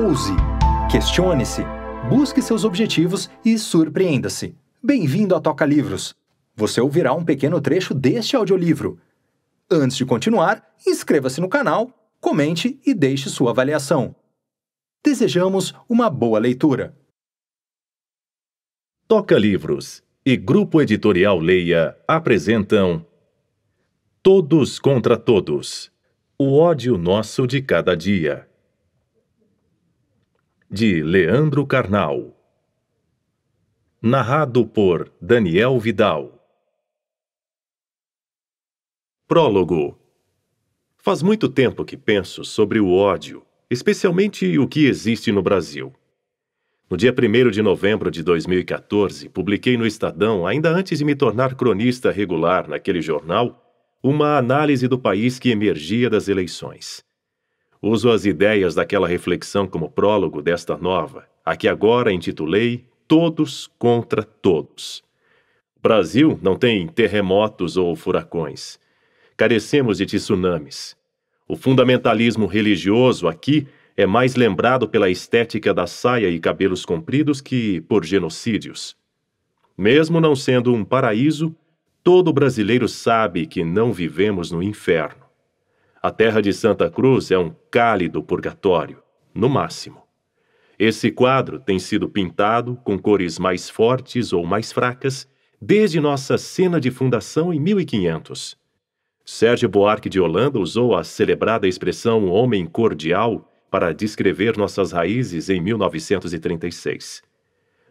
Ouse, questione-se, busque seus objetivos e surpreenda-se. Bem-vindo à Toca Livros. Você ouvirá um pequeno trecho deste audiolivro. Antes de continuar, inscreva-se no canal, comente e deixe sua avaliação. Desejamos uma boa leitura. Toca Livros e Grupo Editorial Leia apresentam Todos contra Todos. O ódio nosso de cada dia de Leandro Carnal. Narrado por Daniel Vidal. Prólogo. Faz muito tempo que penso sobre o ódio, especialmente o que existe no Brasil. No dia 1 de novembro de 2014, publiquei no Estadão, ainda antes de me tornar cronista regular naquele jornal, uma análise do país que emergia das eleições. Uso as ideias daquela reflexão como prólogo desta nova, a que agora intitulei Todos contra Todos. Brasil não tem terremotos ou furacões. Carecemos de tsunamis. O fundamentalismo religioso aqui é mais lembrado pela estética da saia e cabelos compridos que por genocídios. Mesmo não sendo um paraíso, todo brasileiro sabe que não vivemos no inferno. A terra de Santa Cruz é um cálido purgatório, no máximo. Esse quadro tem sido pintado com cores mais fortes ou mais fracas desde nossa cena de fundação em 1500. Sérgio Buarque de Holanda usou a celebrada expressão homem cordial para descrever nossas raízes em 1936.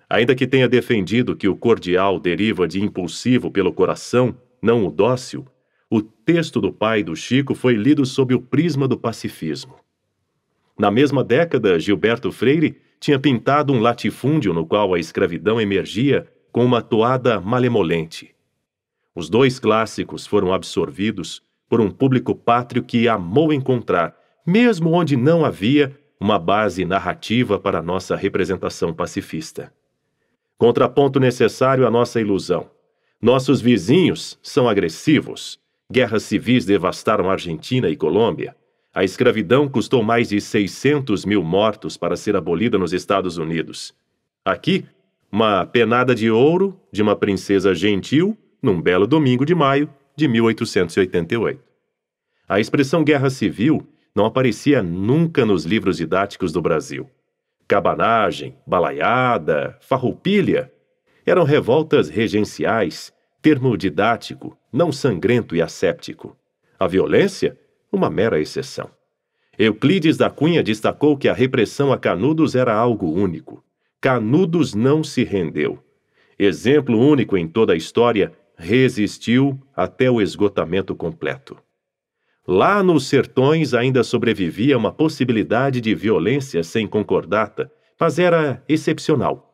Ainda que tenha defendido que o cordial deriva de impulsivo pelo coração, não o dócil, o texto do pai do Chico foi lido sob o prisma do pacifismo. Na mesma década, Gilberto Freire tinha pintado um latifúndio no qual a escravidão emergia com uma toada malemolente. Os dois clássicos foram absorvidos por um público pátrio que amou encontrar, mesmo onde não havia, uma base narrativa para nossa representação pacifista. Contraponto necessário à nossa ilusão. Nossos vizinhos são agressivos, Guerras civis devastaram Argentina e Colômbia. A escravidão custou mais de 600 mil mortos para ser abolida nos Estados Unidos. Aqui, uma penada de ouro de uma princesa gentil num belo domingo de maio de 1888. A expressão guerra civil não aparecia nunca nos livros didáticos do Brasil. Cabanagem, balaiada, farroupilha eram revoltas regenciais termo didático, não sangrento e asséptico. A violência, uma mera exceção. Euclides da Cunha destacou que a repressão a Canudos era algo único. Canudos não se rendeu. Exemplo único em toda a história, resistiu até o esgotamento completo. Lá nos sertões ainda sobrevivia uma possibilidade de violência sem concordata, mas era excepcional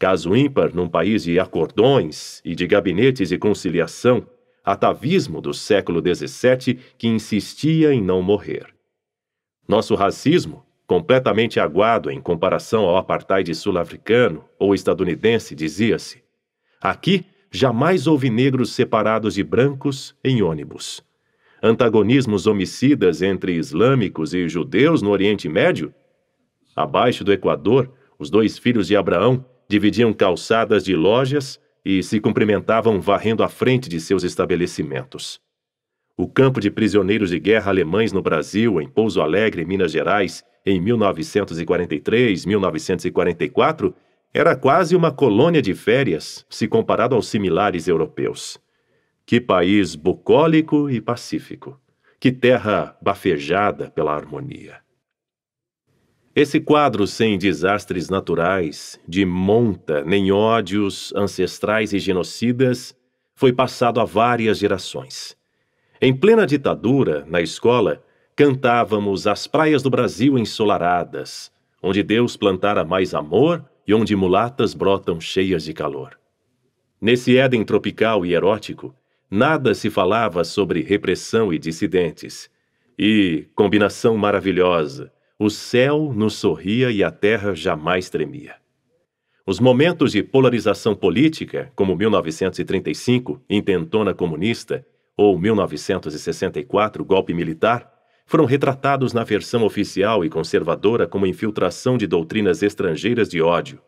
Caso ímpar num país de acordões e de gabinetes de conciliação, atavismo do século XVII que insistia em não morrer. Nosso racismo, completamente aguado em comparação ao apartheid sul-africano ou estadunidense, dizia-se. Aqui, jamais houve negros separados de brancos em ônibus. Antagonismos homicidas entre islâmicos e judeus no Oriente Médio? Abaixo do Equador, os dois filhos de Abraão dividiam calçadas de lojas e se cumprimentavam varrendo a frente de seus estabelecimentos. O campo de prisioneiros de guerra alemães no Brasil, em Pouso Alegre, Minas Gerais, em 1943, 1944, era quase uma colônia de férias se comparado aos similares europeus. Que país bucólico e pacífico! Que terra bafejada pela harmonia! Esse quadro sem desastres naturais, de monta, nem ódios ancestrais e genocidas, foi passado a várias gerações. Em plena ditadura, na escola, cantávamos As Praias do Brasil Ensolaradas, onde Deus plantara mais amor e onde mulatas brotam cheias de calor. Nesse Éden tropical e erótico, nada se falava sobre repressão e dissidentes. E, combinação maravilhosa, o céu nos sorria e a terra jamais tremia. Os momentos de polarização política, como 1935, intentona comunista, ou 1964, golpe militar, foram retratados na versão oficial e conservadora como infiltração de doutrinas estrangeiras de ódio.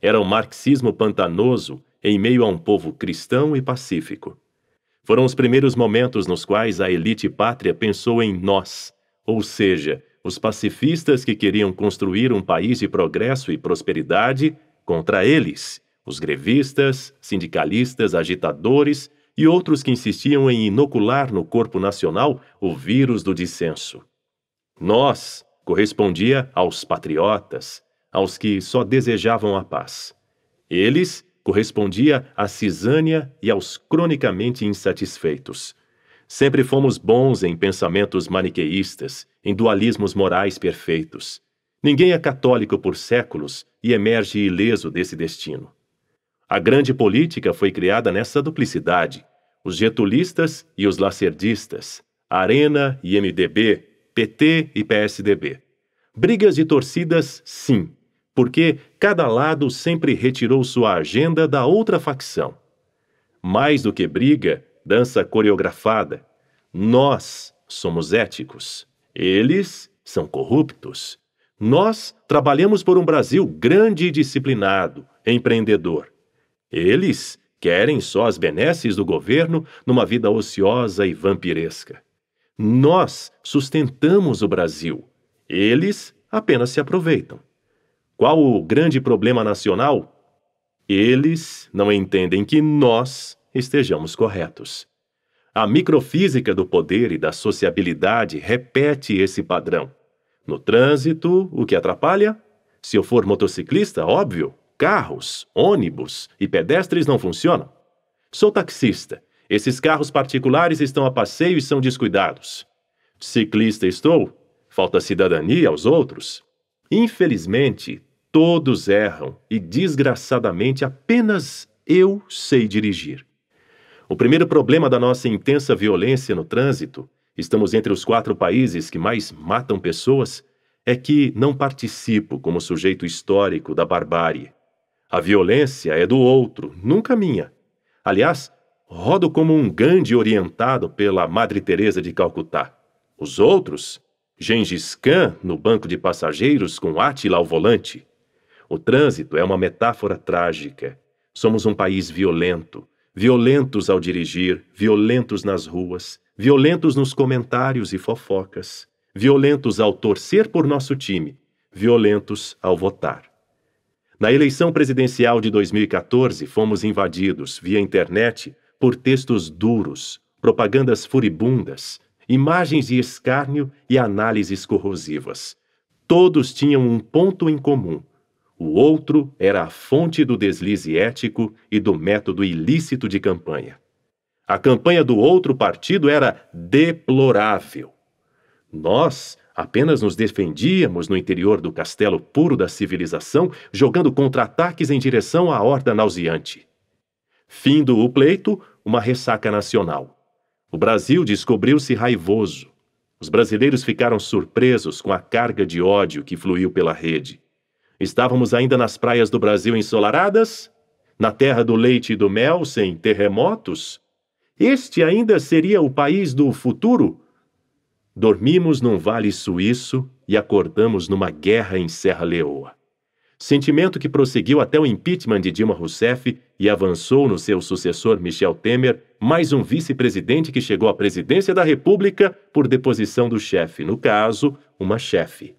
Era um marxismo pantanoso em meio a um povo cristão e pacífico. Foram os primeiros momentos nos quais a elite pátria pensou em nós, ou seja, os pacifistas que queriam construir um país de progresso e prosperidade, contra eles, os grevistas, sindicalistas, agitadores e outros que insistiam em inocular no corpo nacional o vírus do dissenso. Nós correspondia aos patriotas, aos que só desejavam a paz. Eles correspondia à cisânia e aos cronicamente insatisfeitos. Sempre fomos bons em pensamentos maniqueístas, em dualismos morais perfeitos. Ninguém é católico por séculos e emerge ileso desse destino. A grande política foi criada nessa duplicidade: os getulistas e os lacerdistas, Arena e MDB, PT e PSDB. Brigas de torcidas, sim, porque cada lado sempre retirou sua agenda da outra facção. Mais do que briga, dança coreografada. Nós somos éticos. Eles são corruptos. Nós trabalhamos por um Brasil grande e disciplinado, empreendedor. Eles querem só as benesses do governo numa vida ociosa e vampiresca. Nós sustentamos o Brasil. Eles apenas se aproveitam. Qual o grande problema nacional? Eles não entendem que nós estejamos corretos. A microfísica do poder e da sociabilidade repete esse padrão. No trânsito, o que atrapalha? Se eu for motociclista, óbvio, carros, ônibus e pedestres não funcionam. Sou taxista. Esses carros particulares estão a passeio e são descuidados. Ciclista estou? Falta cidadania aos outros? Infelizmente, todos erram e desgraçadamente apenas eu sei dirigir. O primeiro problema da nossa intensa violência no trânsito, estamos entre os quatro países que mais matam pessoas, é que não participo como sujeito histórico da barbárie. A violência é do outro, nunca minha. Aliás, rodo como um Gandhi orientado pela Madre Teresa de Calcutá. Os outros, Gengis Khan no banco de passageiros com Átila ao volante. O trânsito é uma metáfora trágica. Somos um país violento, violentos ao dirigir, violentos nas ruas, violentos nos comentários e fofocas, violentos ao torcer por nosso time, violentos ao votar. Na eleição presidencial de 2014, fomos invadidos, via internet, por textos duros, propagandas furibundas, imagens de escárnio e análises corrosivas. Todos tinham um ponto em comum: o outro era a fonte do deslize ético e do método ilícito de campanha. A campanha do outro partido era deplorável. Nós apenas nos defendíamos no interior do castelo puro da civilização, jogando contra-ataques em direção à horda nauseante. Findo o pleito, uma ressaca nacional. O Brasil descobriu-se raivoso. Os brasileiros ficaram surpresos com a carga de ódio que fluiu pela rede. Estávamos ainda nas praias do Brasil ensolaradas, na terra do leite e do mel, sem terremotos. Este ainda seria o país do futuro? Dormimos num vale suíço e acordamos numa guerra em Serra Leoa. Sentimento que prosseguiu até o impeachment de Dilma Rousseff e avançou no seu sucessor Michel Temer, mais um vice-presidente que chegou à presidência da República por deposição do chefe, no caso, uma chefe.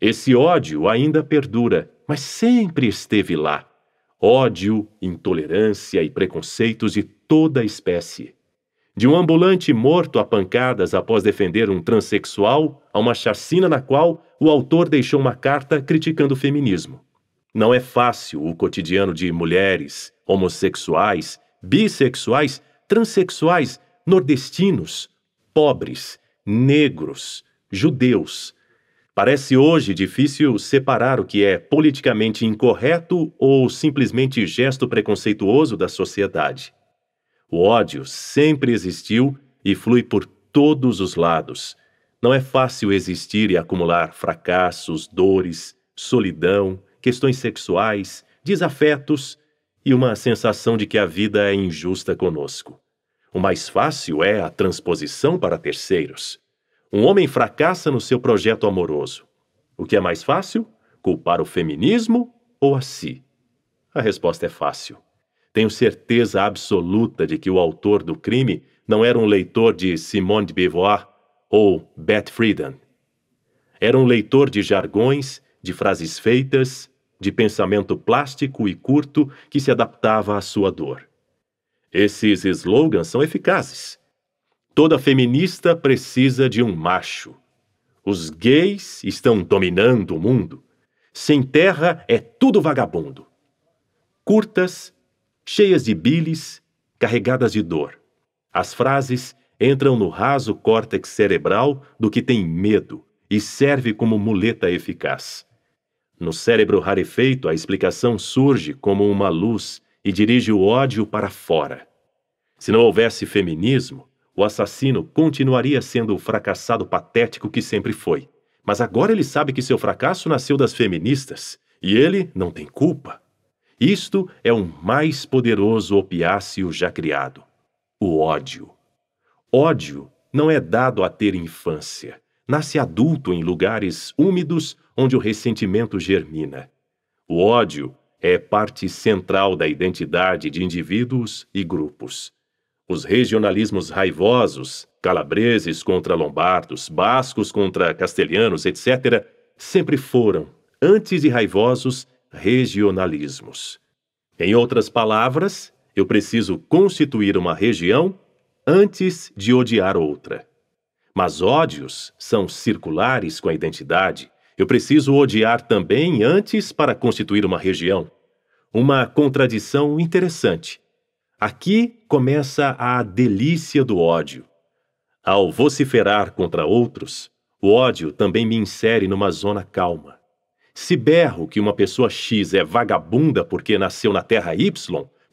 Esse ódio ainda perdura, mas sempre esteve lá. Ódio, intolerância e preconceitos de toda espécie. De um ambulante morto a pancadas após defender um transexual a uma chacina na qual o autor deixou uma carta criticando o feminismo. Não é fácil o cotidiano de mulheres, homossexuais, bissexuais, transexuais, nordestinos, pobres, negros, judeus, Parece hoje difícil separar o que é politicamente incorreto ou simplesmente gesto preconceituoso da sociedade. O ódio sempre existiu e flui por todos os lados. Não é fácil existir e acumular fracassos, dores, solidão, questões sexuais, desafetos e uma sensação de que a vida é injusta conosco. O mais fácil é a transposição para terceiros um homem fracassa no seu projeto amoroso. O que é mais fácil? Culpar o feminismo ou a si? A resposta é fácil. Tenho certeza absoluta de que o autor do crime não era um leitor de Simone de Beauvoir ou Beth Friedan. Era um leitor de jargões, de frases feitas, de pensamento plástico e curto que se adaptava à sua dor. Esses slogans são eficazes, Toda feminista precisa de um macho. Os gays estão dominando o mundo. Sem terra é tudo vagabundo. Curtas, cheias de bilis, carregadas de dor. As frases entram no raso córtex cerebral do que tem medo e serve como muleta eficaz. No cérebro rarefeito, a explicação surge como uma luz e dirige o ódio para fora. Se não houvesse feminismo, o assassino continuaria sendo o fracassado patético que sempre foi. Mas agora ele sabe que seu fracasso nasceu das feministas e ele não tem culpa. Isto é o mais poderoso opiáceo já criado: o ódio. Ódio não é dado a ter infância. Nasce adulto em lugares úmidos onde o ressentimento germina. O ódio é parte central da identidade de indivíduos e grupos os regionalismos raivosos, calabreses contra lombardos, bascos contra castelhanos, etc., sempre foram, antes de raivosos, regionalismos. Em outras palavras, eu preciso constituir uma região antes de odiar outra. Mas ódios são circulares com a identidade. Eu preciso odiar também antes para constituir uma região. Uma contradição interessante Aqui começa a delícia do ódio. Ao vociferar contra outros, o ódio também me insere numa zona calma. Se berro que uma pessoa X é vagabunda porque nasceu na terra Y,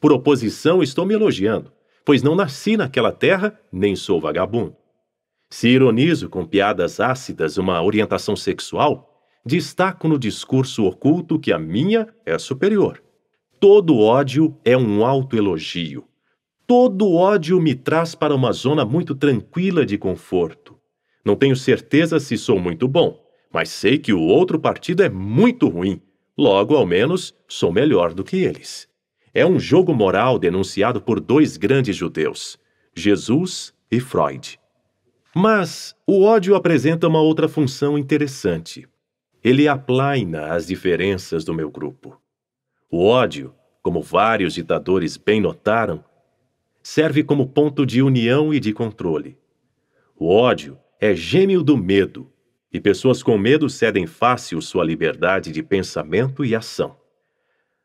por oposição estou me elogiando, pois não nasci naquela terra nem sou vagabundo. Se ironizo com piadas ácidas uma orientação sexual, destaco no discurso oculto que a minha é superior. Todo ódio é um autoelogio. Todo ódio me traz para uma zona muito tranquila de conforto. Não tenho certeza se sou muito bom, mas sei que o outro partido é muito ruim. Logo, ao menos, sou melhor do que eles. É um jogo moral denunciado por dois grandes judeus, Jesus e Freud. Mas o ódio apresenta uma outra função interessante. Ele aplaina as diferenças do meu grupo. O ódio, como vários ditadores bem notaram, serve como ponto de união e de controle. O ódio é gêmeo do medo, e pessoas com medo cedem fácil sua liberdade de pensamento e ação.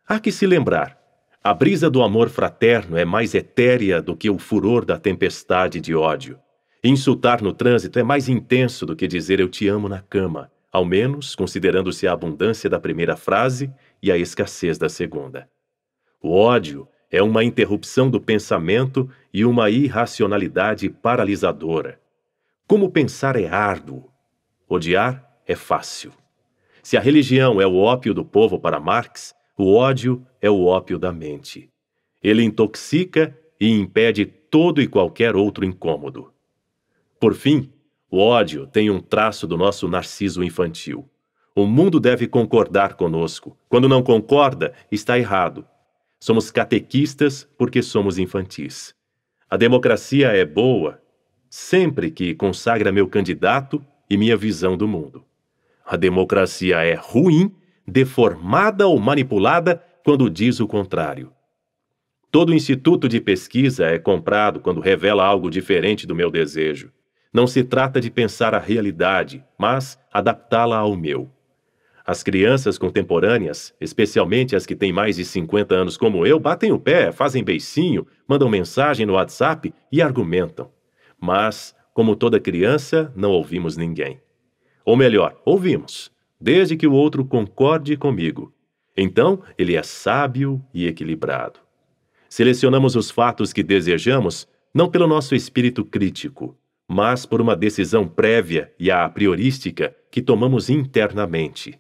Há que se lembrar: a brisa do amor fraterno é mais etérea do que o furor da tempestade de ódio. Insultar no trânsito é mais intenso do que dizer eu te amo na cama, ao menos considerando-se a abundância da primeira frase e a escassez da segunda. O ódio é uma interrupção do pensamento e uma irracionalidade paralisadora. Como pensar é árduo, odiar é fácil. Se a religião é o ópio do povo para Marx, o ódio é o ópio da mente. Ele intoxica e impede todo e qualquer outro incômodo. Por fim, o ódio tem um traço do nosso narciso infantil. O mundo deve concordar conosco. Quando não concorda, está errado. Somos catequistas porque somos infantis. A democracia é boa sempre que consagra meu candidato e minha visão do mundo. A democracia é ruim, deformada ou manipulada quando diz o contrário. Todo instituto de pesquisa é comprado quando revela algo diferente do meu desejo. Não se trata de pensar a realidade, mas adaptá-la ao meu. As crianças contemporâneas, especialmente as que têm mais de 50 anos como eu, batem o pé, fazem beicinho, mandam mensagem no WhatsApp e argumentam. Mas, como toda criança, não ouvimos ninguém. Ou melhor, ouvimos, desde que o outro concorde comigo. Então, ele é sábio e equilibrado. Selecionamos os fatos que desejamos não pelo nosso espírito crítico, mas por uma decisão prévia e a priorística que tomamos internamente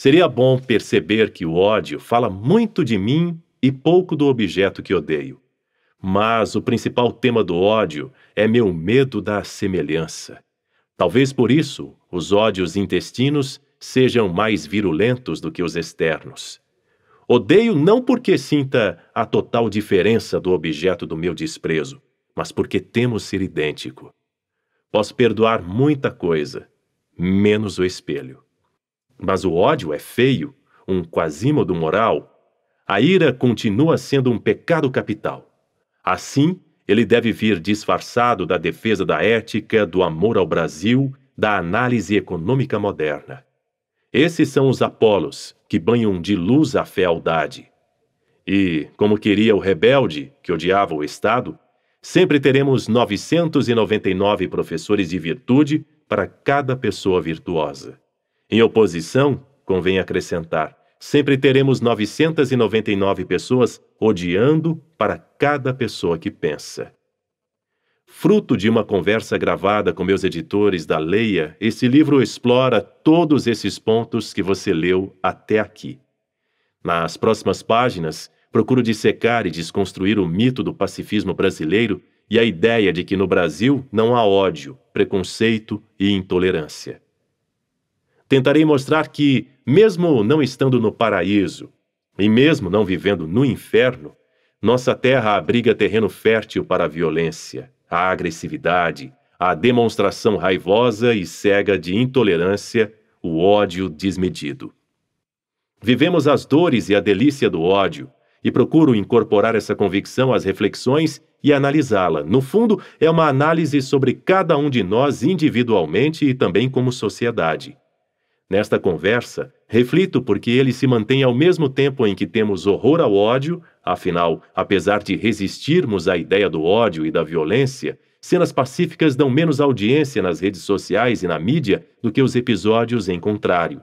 Seria bom perceber que o ódio fala muito de mim e pouco do objeto que odeio. Mas o principal tema do ódio é meu medo da semelhança. Talvez por isso os ódios intestinos sejam mais virulentos do que os externos. Odeio não porque sinta a total diferença do objeto do meu desprezo, mas porque temo ser idêntico. Posso perdoar muita coisa, menos o espelho. Mas o ódio é feio, um quasímodo moral. A ira continua sendo um pecado capital. Assim, ele deve vir disfarçado da defesa da ética, do amor ao Brasil, da análise econômica moderna. Esses são os Apolos, que banham de luz a fealdade. E, como queria o rebelde, que odiava o Estado, sempre teremos 999 professores de virtude para cada pessoa virtuosa. Em oposição, convém acrescentar, sempre teremos 999 pessoas odiando para cada pessoa que pensa. Fruto de uma conversa gravada com meus editores da Leia, esse livro explora todos esses pontos que você leu até aqui. Nas próximas páginas, procuro dissecar e desconstruir o mito do pacifismo brasileiro e a ideia de que no Brasil não há ódio, preconceito e intolerância tentarei mostrar que, mesmo não estando no paraíso, e mesmo não vivendo no inferno, nossa terra abriga terreno fértil para a violência, a agressividade, a demonstração raivosa e cega de intolerância, o ódio desmedido. Vivemos as dores e a delícia do ódio, e procuro incorporar essa convicção às reflexões e analisá-la. No fundo, é uma análise sobre cada um de nós individualmente e também como sociedade. Nesta conversa, reflito porque ele se mantém ao mesmo tempo em que temos horror ao ódio, afinal, apesar de resistirmos à ideia do ódio e da violência, cenas pacíficas dão menos audiência nas redes sociais e na mídia do que os episódios em contrário.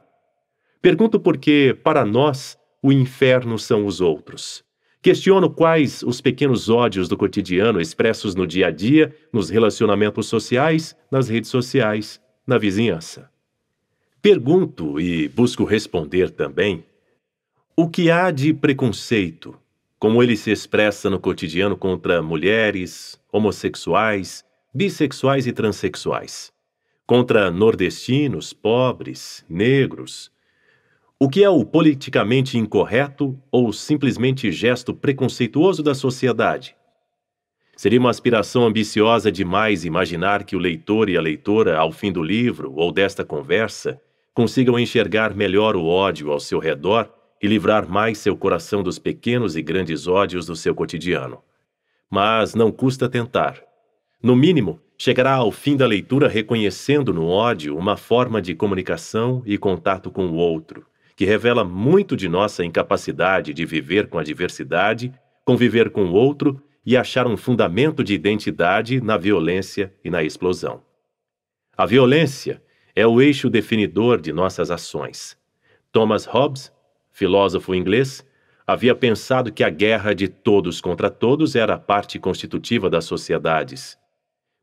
Pergunto porque, para nós, o inferno são os outros. Questiono quais os pequenos ódios do cotidiano expressos no dia a dia, nos relacionamentos sociais, nas redes sociais, na vizinhança. Pergunto e busco responder também o que há de preconceito, como ele se expressa no cotidiano contra mulheres, homossexuais, bissexuais e transexuais, contra nordestinos, pobres, negros. O que é o politicamente incorreto ou simplesmente gesto preconceituoso da sociedade? Seria uma aspiração ambiciosa demais imaginar que o leitor e a leitora, ao fim do livro ou desta conversa, consigam enxergar melhor o ódio ao seu redor e livrar mais seu coração dos pequenos e grandes ódios do seu cotidiano. Mas não custa tentar. No mínimo, chegará ao fim da leitura reconhecendo no ódio uma forma de comunicação e contato com o outro, que revela muito de nossa incapacidade de viver com a diversidade, conviver com o outro e achar um fundamento de identidade na violência e na explosão. A violência, é o eixo definidor de nossas ações. Thomas Hobbes, filósofo inglês, havia pensado que a guerra de todos contra todos era a parte constitutiva das sociedades.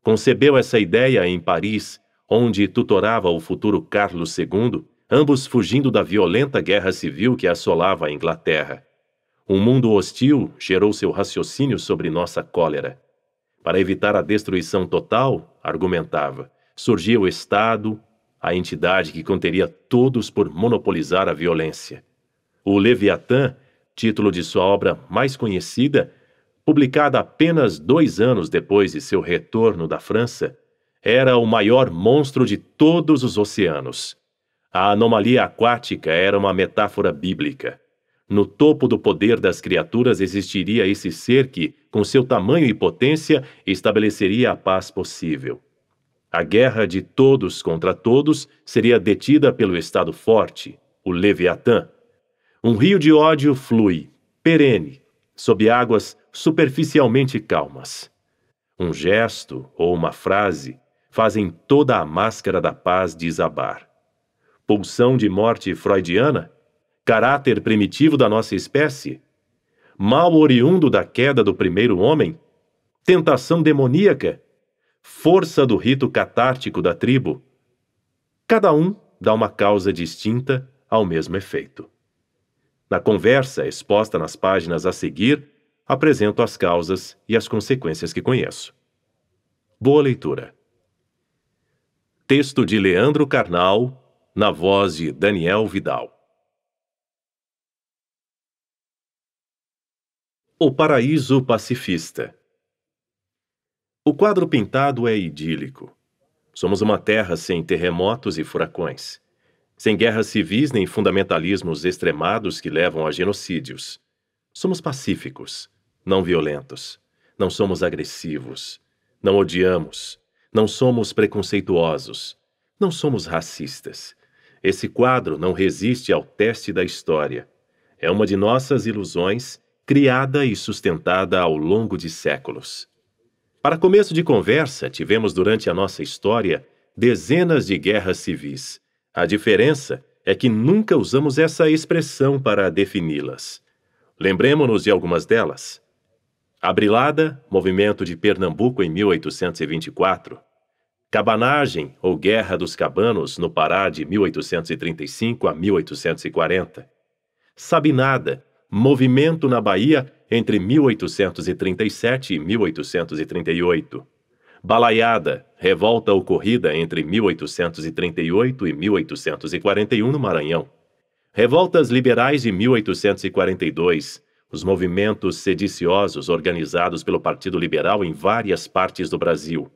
Concebeu essa ideia em Paris, onde tutorava o futuro Carlos II, ambos fugindo da violenta guerra civil que assolava a Inglaterra. Um mundo hostil gerou seu raciocínio sobre nossa cólera. Para evitar a destruição total, argumentava, surgia o Estado, a entidade que conteria todos por monopolizar a violência. O Leviatã, título de sua obra mais conhecida, publicada apenas dois anos depois de seu retorno da França, era o maior monstro de todos os oceanos. A anomalia aquática era uma metáfora bíblica. No topo do poder das criaturas existiria esse ser que, com seu tamanho e potência, estabeleceria a paz possível. A guerra de todos contra todos seria detida pelo Estado forte, o Leviatã. Um rio de ódio flui, perene, sob águas superficialmente calmas. Um gesto ou uma frase fazem toda a máscara da paz desabar. Pulsão de morte freudiana? Caráter primitivo da nossa espécie? Mal oriundo da queda do primeiro homem? Tentação demoníaca? força do rito catártico da tribo, cada um dá uma causa distinta ao mesmo efeito. Na conversa exposta nas páginas a seguir, apresento as causas e as consequências que conheço. Boa leitura. Texto de Leandro Carnal, na voz de Daniel Vidal. O Paraíso Pacifista o quadro pintado é idílico. Somos uma terra sem terremotos e furacões, sem guerras civis nem fundamentalismos extremados que levam a genocídios. Somos pacíficos, não violentos, não somos agressivos, não odiamos, não somos preconceituosos, não somos racistas. Esse quadro não resiste ao teste da história. É uma de nossas ilusões, criada e sustentada ao longo de séculos. Para começo de conversa, tivemos durante a nossa história dezenas de guerras civis. A diferença é que nunca usamos essa expressão para defini-las. Lembremos-nos de algumas delas. Abrilada, movimento de Pernambuco em 1824. Cabanagem, ou Guerra dos Cabanos, no Pará de 1835 a 1840. Sabinada, movimento na Bahia entre 1837 e 1838. Balaiada, revolta ocorrida entre 1838 e 1841 no Maranhão. Revoltas liberais de 1842, os movimentos sediciosos organizados pelo Partido Liberal em várias partes do Brasil.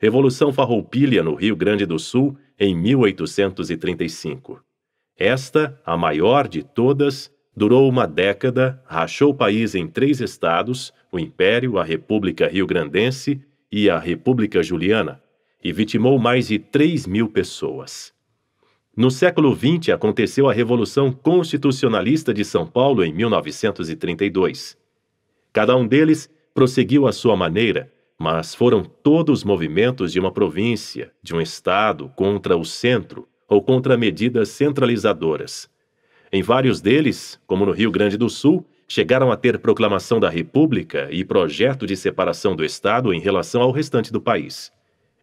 Revolução Farroupilha no Rio Grande do Sul em 1835. Esta, a maior de todas, Durou uma década, rachou o país em três estados, o Império, a República Rio-Grandense e a República Juliana, e vitimou mais de 3 mil pessoas. No século XX aconteceu a Revolução Constitucionalista de São Paulo em 1932. Cada um deles prosseguiu à sua maneira, mas foram todos movimentos de uma província, de um estado contra o centro ou contra medidas centralizadoras. Em vários deles, como no Rio Grande do Sul, chegaram a ter proclamação da República e projeto de separação do Estado em relação ao restante do país.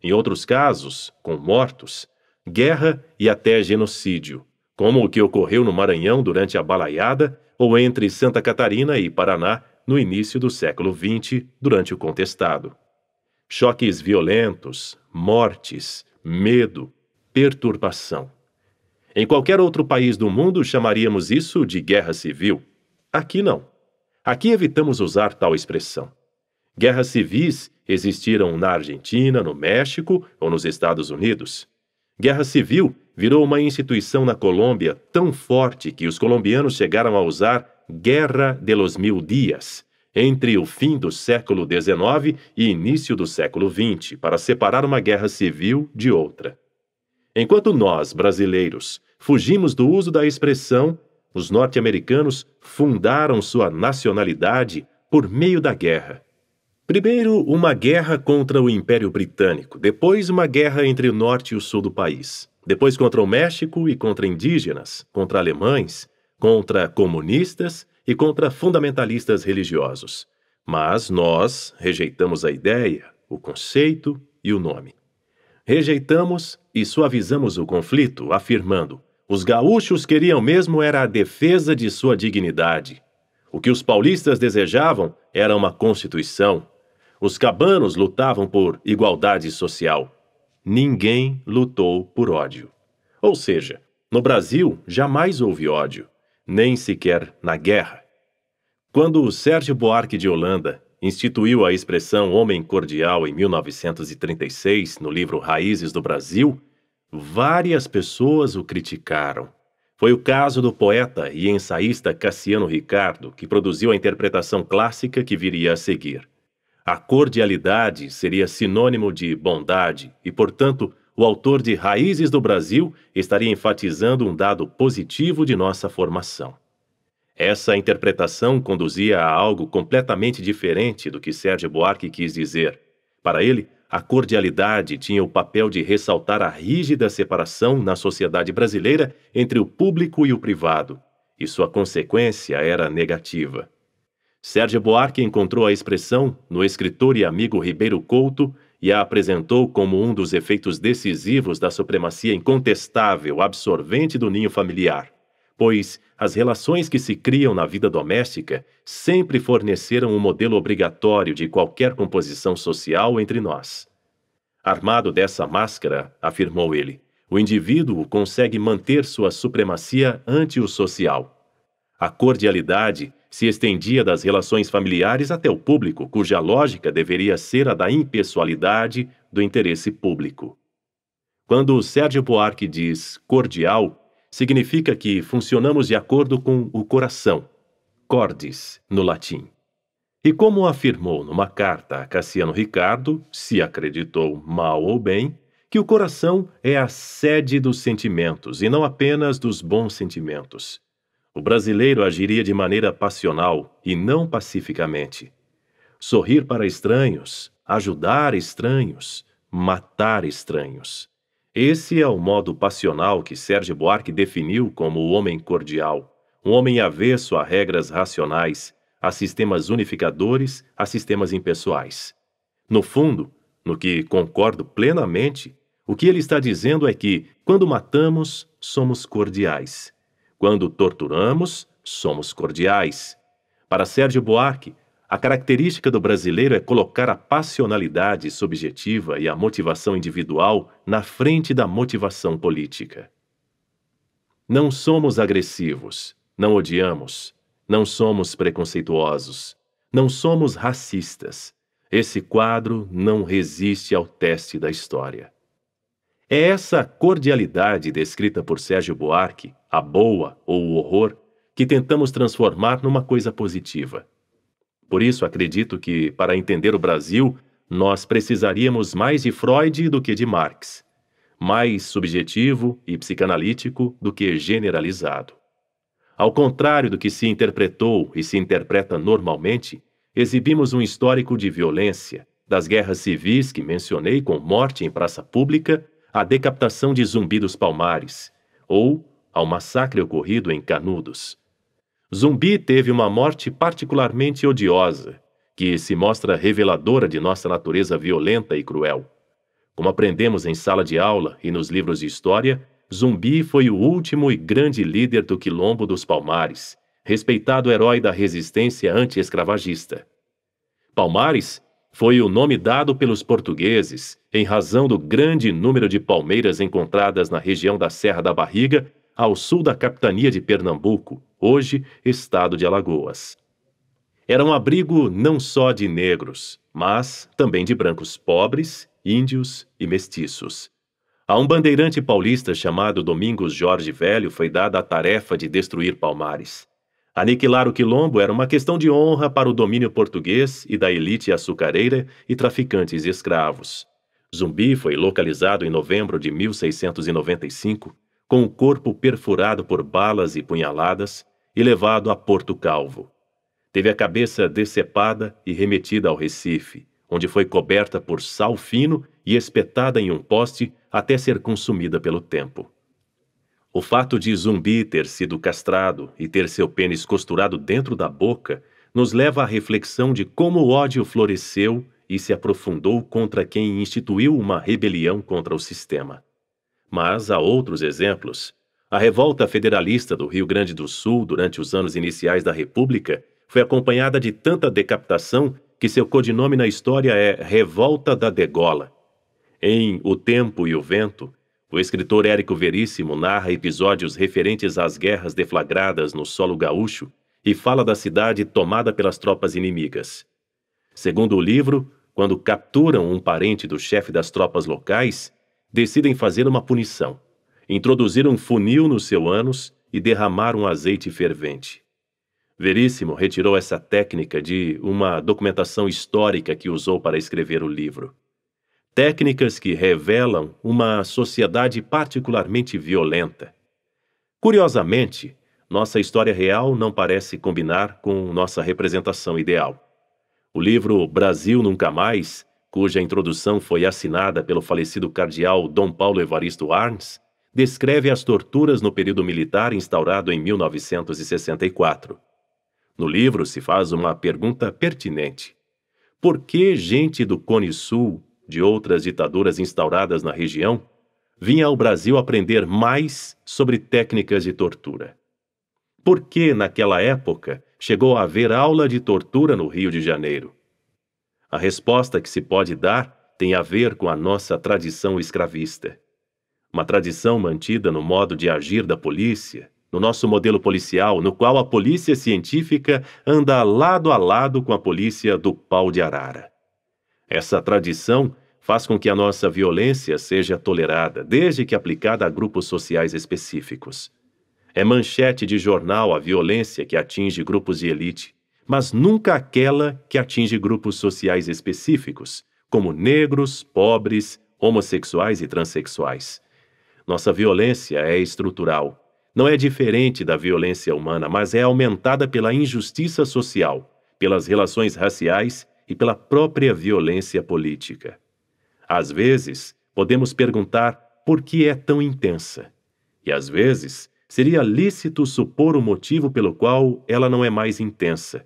Em outros casos, com mortos, guerra e até genocídio, como o que ocorreu no Maranhão durante a Balaiada ou entre Santa Catarina e Paraná no início do século XX, durante o contestado. Choques violentos, mortes, medo, perturbação. Em qualquer outro país do mundo, chamaríamos isso de guerra civil. Aqui não. Aqui evitamos usar tal expressão. Guerras civis existiram na Argentina, no México ou nos Estados Unidos. Guerra civil virou uma instituição na Colômbia tão forte que os colombianos chegaram a usar Guerra de los Mil Dias, entre o fim do século XIX e início do século XX, para separar uma guerra civil de outra. Enquanto nós, brasileiros, fugimos do uso da expressão, os norte-americanos fundaram sua nacionalidade por meio da guerra. Primeiro, uma guerra contra o Império Britânico, depois, uma guerra entre o norte e o sul do país, depois, contra o México e contra indígenas, contra alemães, contra comunistas e contra fundamentalistas religiosos. Mas nós rejeitamos a ideia, o conceito e o nome. Rejeitamos e suavizamos o conflito, afirmando: os gaúchos queriam mesmo era a defesa de sua dignidade. O que os paulistas desejavam era uma constituição. Os cabanos lutavam por igualdade social. Ninguém lutou por ódio. Ou seja, no Brasil jamais houve ódio, nem sequer na guerra. Quando o Sérgio Buarque de Holanda instituiu a expressão homem cordial em 1936 no livro Raízes do Brasil, várias pessoas o criticaram. Foi o caso do poeta e ensaísta Cassiano Ricardo, que produziu a interpretação clássica que viria a seguir. A cordialidade seria sinônimo de bondade e, portanto, o autor de Raízes do Brasil estaria enfatizando um dado positivo de nossa formação. Essa interpretação conduzia a algo completamente diferente do que Sérgio Buarque quis dizer. Para ele, a cordialidade tinha o papel de ressaltar a rígida separação na sociedade brasileira entre o público e o privado, e sua consequência era negativa. Sérgio Buarque encontrou a expressão no escritor e amigo Ribeiro Couto e a apresentou como um dos efeitos decisivos da supremacia incontestável, absorvente do ninho familiar pois as relações que se criam na vida doméstica sempre forneceram um modelo obrigatório de qualquer composição social entre nós. Armado dessa máscara, afirmou ele, o indivíduo consegue manter sua supremacia ante o social. A cordialidade se estendia das relações familiares até o público, cuja lógica deveria ser a da impessoalidade do interesse público. Quando Sérgio Buarque diz cordial, significa que funcionamos de acordo com o coração, cordis no latim. E como afirmou numa carta a Cassiano Ricardo, se acreditou mal ou bem, que o coração é a sede dos sentimentos e não apenas dos bons sentimentos. O brasileiro agiria de maneira passional e não pacificamente. Sorrir para estranhos, ajudar estranhos, matar estranhos. Esse é o modo passional que Sérgio Buarque definiu como o homem cordial, um homem avesso a regras racionais, a sistemas unificadores, a sistemas impessoais. No fundo, no que concordo plenamente, o que ele está dizendo é que, quando matamos, somos cordiais. Quando torturamos, somos cordiais. Para Sérgio Buarque, a característica do brasileiro é colocar a passionalidade subjetiva e a motivação individual na frente da motivação política. Não somos agressivos, não odiamos, não somos preconceituosos, não somos racistas. Esse quadro não resiste ao teste da história. É essa cordialidade descrita por Sérgio Buarque, a boa ou o horror, que tentamos transformar numa coisa positiva. Por isso, acredito que, para entender o Brasil, nós precisaríamos mais de Freud do que de Marx, mais subjetivo e psicanalítico do que generalizado. Ao contrário do que se interpretou e se interpreta normalmente, exibimos um histórico de violência, das guerras civis que mencionei com morte em praça pública, à decapitação de Zumbi dos Palmares, ou ao massacre ocorrido em Canudos, Zumbi teve uma morte particularmente odiosa, que se mostra reveladora de nossa natureza violenta e cruel. Como aprendemos em sala de aula e nos livros de história, Zumbi foi o último e grande líder do Quilombo dos Palmares, respeitado herói da resistência anti-escravagista. Palmares foi o nome dado pelos portugueses em razão do grande número de palmeiras encontradas na região da Serra da Barriga ao sul da capitania de Pernambuco, hoje estado de Alagoas. Era um abrigo não só de negros, mas também de brancos pobres, índios e mestiços. A um bandeirante paulista chamado Domingos Jorge Velho foi dada a tarefa de destruir Palmares. Aniquilar o quilombo era uma questão de honra para o domínio português e da elite açucareira e traficantes escravos. Zumbi foi localizado em novembro de 1695 com o corpo perfurado por balas e punhaladas e levado a Porto Calvo. Teve a cabeça decepada e remetida ao Recife, onde foi coberta por sal fino e espetada em um poste até ser consumida pelo tempo. O fato de Zumbi ter sido castrado e ter seu pênis costurado dentro da boca nos leva à reflexão de como o ódio floresceu e se aprofundou contra quem instituiu uma rebelião contra o sistema mas há outros exemplos. A revolta federalista do Rio Grande do Sul durante os anos iniciais da República foi acompanhada de tanta decapitação que seu codinome na história é Revolta da Degola. Em O Tempo e o Vento, o escritor Érico Veríssimo narra episódios referentes às guerras deflagradas no solo gaúcho e fala da cidade tomada pelas tropas inimigas. Segundo o livro, quando capturam um parente do chefe das tropas locais, decidem fazer uma punição, introduzir um funil no seu ânus e derramar um azeite fervente. Veríssimo retirou essa técnica de uma documentação histórica que usou para escrever o livro. Técnicas que revelam uma sociedade particularmente violenta. Curiosamente, nossa história real não parece combinar com nossa representação ideal. O livro Brasil Nunca Mais cuja introdução foi assinada pelo falecido cardeal Dom Paulo Evaristo Arns, descreve as torturas no período militar instaurado em 1964. No livro se faz uma pergunta pertinente: por que gente do Cone Sul, de outras ditaduras instauradas na região, vinha ao Brasil aprender mais sobre técnicas de tortura? Por que, naquela época, chegou a haver aula de tortura no Rio de Janeiro? A resposta que se pode dar tem a ver com a nossa tradição escravista. Uma tradição mantida no modo de agir da polícia, no nosso modelo policial, no qual a polícia científica anda lado a lado com a polícia do pau de arara. Essa tradição faz com que a nossa violência seja tolerada, desde que aplicada a grupos sociais específicos. É manchete de jornal a violência que atinge grupos de elite mas nunca aquela que atinge grupos sociais específicos, como negros, pobres, homossexuais e transexuais. Nossa violência é estrutural. Não é diferente da violência humana, mas é aumentada pela injustiça social, pelas relações raciais e pela própria violência política. Às vezes, podemos perguntar por que é tão intensa. E às vezes, seria lícito supor o motivo pelo qual ela não é mais intensa,